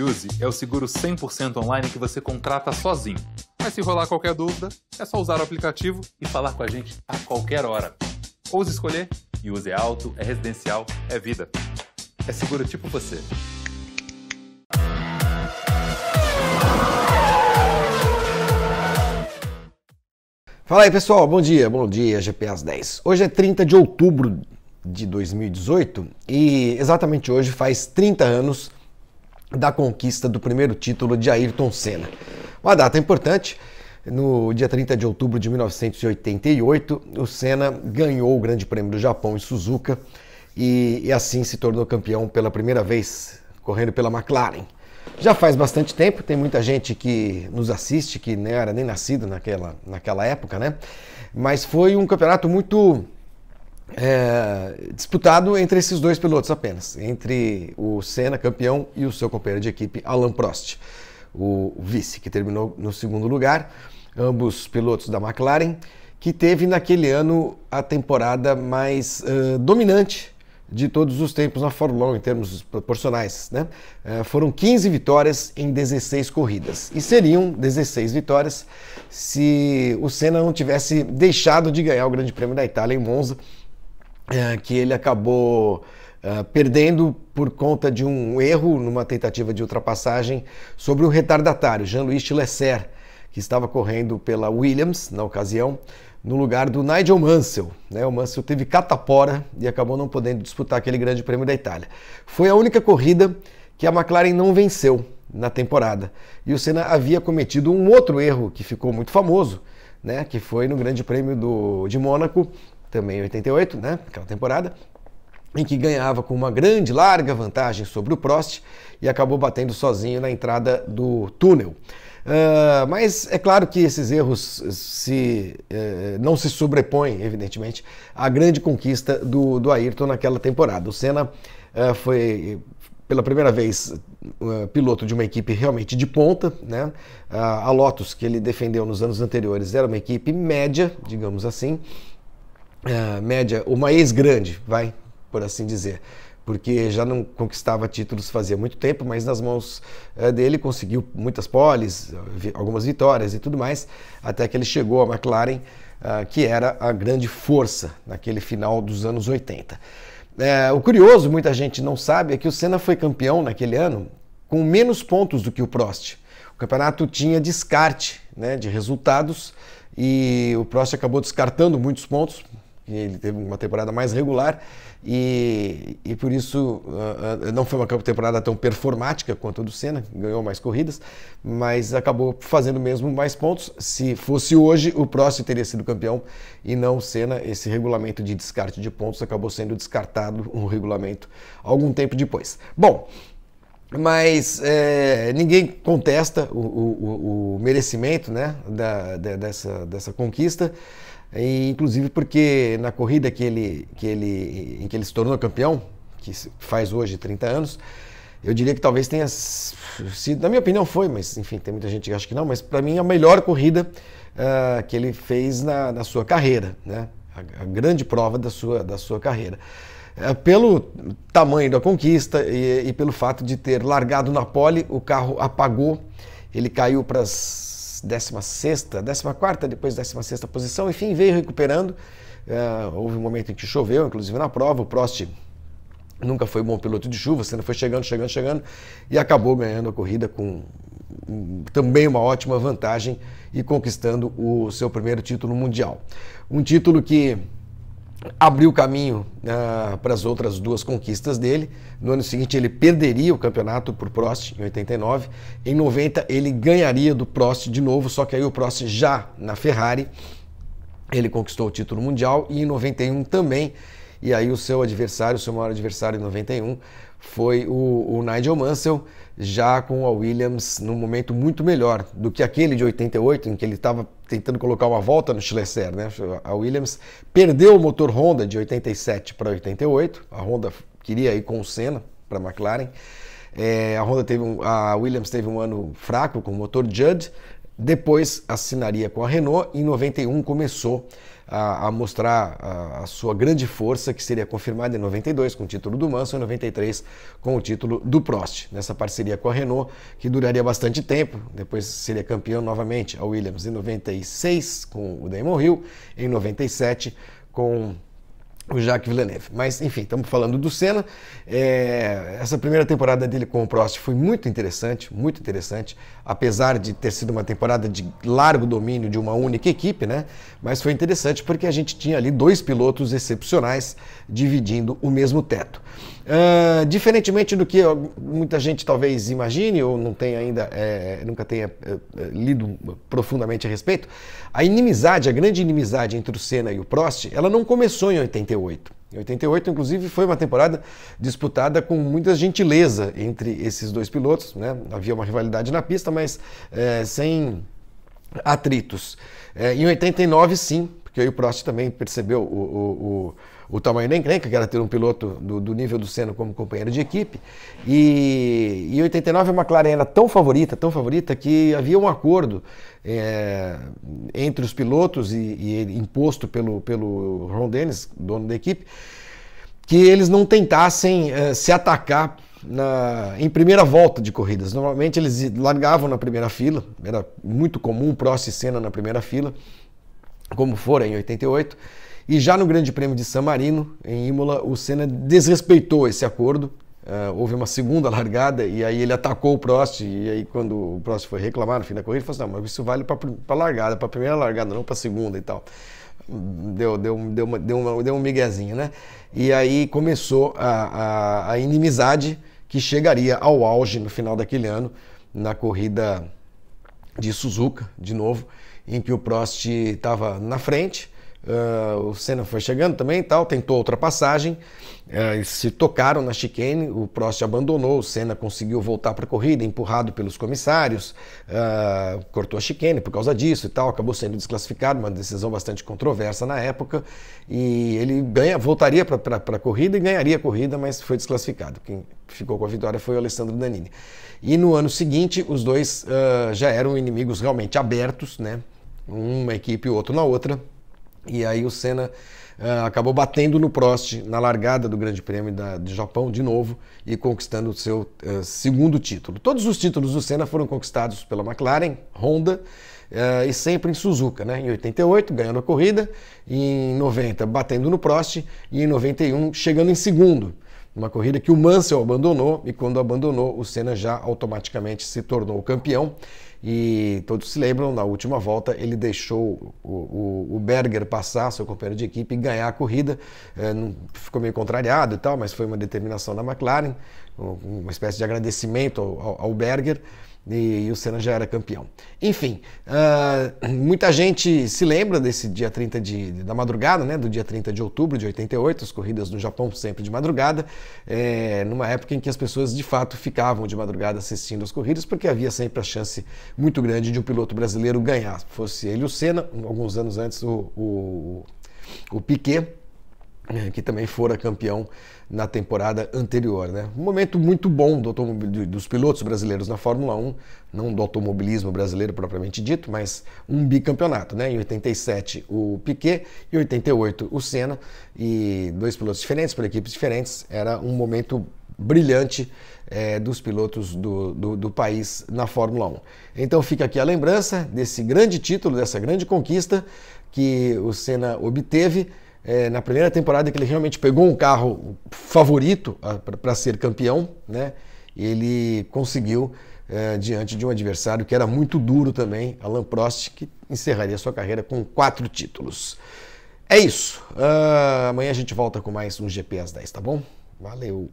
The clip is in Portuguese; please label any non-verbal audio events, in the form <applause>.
Use é o seguro 100% online que você contrata sozinho. Mas se rolar qualquer dúvida, é só usar o aplicativo e falar com a gente a qualquer hora. Ouse escolher, Use é alto, é residencial, é vida. É seguro tipo você. Fala aí pessoal, bom dia, bom dia GPS 10. Hoje é 30 de outubro de 2018 e exatamente hoje faz 30 anos da conquista do primeiro título de Ayrton Senna. Uma data importante. No dia 30 de outubro de 1988, o Senna ganhou o Grande Prêmio do Japão em Suzuka e, e assim se tornou campeão pela primeira vez, correndo pela McLaren. Já faz bastante tempo, tem muita gente que nos assiste, que não era nem nascido naquela, naquela época, né? Mas foi um campeonato muito é, disputado entre esses dois pilotos apenas, entre o Senna campeão e o seu companheiro de equipe Alan Prost, o vice, que terminou no segundo lugar, ambos pilotos da McLaren, que teve naquele ano a temporada mais uh, dominante de todos os tempos na Fórmula 1 em termos proporcionais. Né? Uh, foram 15 vitórias em 16 corridas. E seriam 16 vitórias se o Senna não tivesse deixado de ganhar o Grande Prêmio da Itália em Monza é, que ele acabou é, perdendo por conta de um erro numa tentativa de ultrapassagem sobre o retardatário Jean-Louis Lesser, que estava correndo pela Williams na ocasião, no lugar do Nigel Mansell. Né? O Mansell teve catapora e acabou não podendo disputar aquele Grande Prêmio da Itália. Foi a única corrida que a McLaren não venceu na temporada. E o Senna havia cometido um outro erro que ficou muito famoso, né? que foi no Grande Prêmio do, de Mônaco, também em 88, né? Aquela temporada, em que ganhava com uma grande, larga vantagem sobre o Prost e acabou batendo sozinho na entrada do túnel. Uh, mas é claro que esses erros se, uh, não se sobrepõem, evidentemente, à grande conquista do, do Ayrton naquela temporada. O Senna uh, foi, pela primeira vez, piloto de uma equipe realmente de ponta. Né? Ah, a Lotus, que ele defendeu nos anos anteriores, era uma equipe média, digamos assim, é, média, uma ex-grande, vai, por assim dizer. Porque já não conquistava títulos fazia muito tempo, mas nas mãos é, dele conseguiu muitas poles, algumas vitórias e tudo mais, até que ele chegou à McLaren, ah, que era a grande força naquele final dos anos 80. É, o curioso, muita gente não sabe, é que o Senna foi campeão naquele ano com menos pontos do que o Prost. O campeonato tinha descarte né, de resultados e o Prost acabou descartando muitos pontos, ele teve uma temporada mais regular e, e por isso uh, uh, não foi uma temporada tão performática quanto a do Senna, ganhou mais corridas, mas acabou fazendo mesmo mais pontos. Se fosse hoje, o Prost teria sido campeão e não o Senna. Esse regulamento de descarte de pontos acabou sendo descartado um regulamento algum tempo depois. Bom, mas é, ninguém contesta o, o, o merecimento né, da, da, dessa, dessa conquista. E, inclusive porque na corrida que ele, que ele, em que ele se tornou campeão, que faz hoje 30 anos, eu diria que talvez tenha sido, na minha opinião foi, mas enfim, tem muita gente que acha que não, mas para mim é a melhor corrida uh, que ele fez na, na sua carreira, né? A, a, grande prova da sua, da sua carreira. Ah, pelo tamanho da conquista e, e, pelo fato de ter largado na pole, o carro apagou, ele caiu para as 16, 14, depois 16 posição, enfim, veio recuperando. É, houve um momento em que choveu, inclusive na prova, o Prost nunca foi bom piloto de chuva, sendo foi chegando, chegando, chegando e acabou ganhando a corrida com hum, também uma ótima vantagem e conquistando o seu primeiro título mundial. Um título que abriu caminho né, para as outras duas conquistas dele. No ano seguinte, ele perderia o campeonato por Prost, em 89. Em 90, ele ganharia do Prost de novo, só que aí o Prost já na Ferrari. Ele conquistou o título mundial e em 91 também. E aí o seu adversário, o seu maior adversário em 91, foi o, o, Nigel Mansell, já com a Williams num momento muito melhor do que aquele de 88, em que ele estava tentando colocar uma volta no Schlesser. Né? A Williams perdeu o motor Honda de 87 para 88, a Honda queria ir com o Senna para a McLaren. É, a, Honda teve um, a Williams teve um ano fraco com o motor Judd, depois assinaria com a Renault, em 91 começou a, a mostrar a, a, sua grande força, que seria confirmada em 92 com o título do Manso e 93 com o título do Prost, nessa parceria com a Renault, que duraria bastante tempo, depois seria campeão novamente a Williams em 96 com o Damon Hill, em 97 com o Jacques Villeneuve. Mas, enfim, estamos falando do Senna. É, essa primeira temporada dele com o Prost foi muito interessante, muito interessante, apesar de ter sido uma temporada de largo domínio de uma única equipe, né? Mas foi interessante porque a gente tinha ali dois pilotos excepcionais dividindo o mesmo teto. Ah, diferentemente do que muita gente talvez imagine ou não tenha ainda, é, nunca tenha é, é, lido profundamente a respeito, a inimizade, a grande inimizade entre o Senna e o Prost, ela não começou em 88. Em 88, inclusive, foi uma temporada disputada com muita gentileza entre esses dois pilotos. Né? Havia uma rivalidade na pista, mas é, sem atritos. É, em 89, sim, porque aí o Prost também percebeu o, o, o o tamanho nem encrenca, que era ter um piloto do, do nível do Senna como companheiro de equipe. E em 89 a é McLaren era tão favorita, tão favorita, que havia um acordo é, entre os pilotos e, e imposto pelo, pelo Ron Dennis, dono da equipe, que eles não tentassem é, se atacar na, em primeira volta de corridas. Normalmente eles largavam na primeira fila, era muito comum Prost e Senna na primeira fila, como fora em 88. E já no Grande Prêmio de San Marino, em Imola, o Senna desrespeitou esse acordo. Uh, houve uma segunda largada e aí ele atacou o Prost. E aí, quando o Prost foi reclamar no fim da corrida, ele falou assim: Não, mas isso vale para largada, para primeira largada, não para segunda e tal. Deu, deu, deu, uma, deu, uma, deu um miguezinho, né? E aí começou a, a, a inimizade que chegaria ao auge no final daquele ano, na corrida de Suzuka, de novo, em que o Prost estava na frente Uh, o Senna foi chegando também tal, tentou ultrapassagem, uh, ah, se tocaram na chicane, o Prost abandonou, o Senna conseguiu voltar para a corrida, empurrado pelos comissários, uh, cortou a chicane por causa disso e tal, acabou sendo desclassificado, uma decisão bastante controversa na época, e ele ganha, voltaria para a corrida e ganharia a corrida, mas foi desclassificado. Quem ficou com a vitória foi o Alessandro Danini. E no ano seguinte, os dois já eram inimigos realmente abertos, né? uma equipe e outro na outra, e aí o Senna uh, acabou batendo no Prost na largada do Grande Prêmio da, de Japão de novo e conquistando o seu uh, segundo título. Todos os títulos do Senna foram conquistados pela McLaren, Honda uh, e sempre em Suzuka, né? Em 88 ganhando a corrida, em 90 batendo no Prost e em 91 chegando em segundo. Uma corrida que o Mansell abandonou e quando abandonou o Senna já automaticamente se tornou campeão e todos se lembram, na última volta, ele deixou o, o, o Berger passar, seu companheiro de equipe, e ganhar a corrida. É, não, ficou meio contrariado e tal, mas foi uma determinação da McLaren, uma espécie de agradecimento ao, ao, ao Berger. E, e o Senna já era campeão. Enfim, uh, muita gente se lembra desse dia 30 de, da madrugada, né, do dia 30 de outubro de 88, as corridas no Japão sempre de madrugada, é, numa época em que as pessoas de fato ficavam de madrugada assistindo as corridas, porque havia sempre a chance muito grande de um piloto brasileiro ganhar, fosse ele o Senna, alguns anos antes o, o, o Piquet <clears throat> que também fora campeão na temporada anterior. Né? Um momento muito bom do dos pilotos brasileiros na Fórmula 1, não do automobilismo brasileiro propriamente dito, mas um bicampeonato. Né? Em 87 o Piquet, em 88 o Senna, e dois pilotos diferentes, por equipes diferentes, era um momento brilhante é, dos pilotos do, do, do, país na Fórmula 1. Então fica aqui a lembrança desse grande título, dessa grande conquista que o Senna obteve é, na primeira temporada que ele realmente pegou um carro favorito ah, para ser campeão, né? ele conseguiu é, diante de um adversário que era muito duro também, Alain Prost, que encerraria sua carreira com quatro títulos. É isso. Uh, amanhã a gente volta com mais um GPS 10, tá bom? Valeu!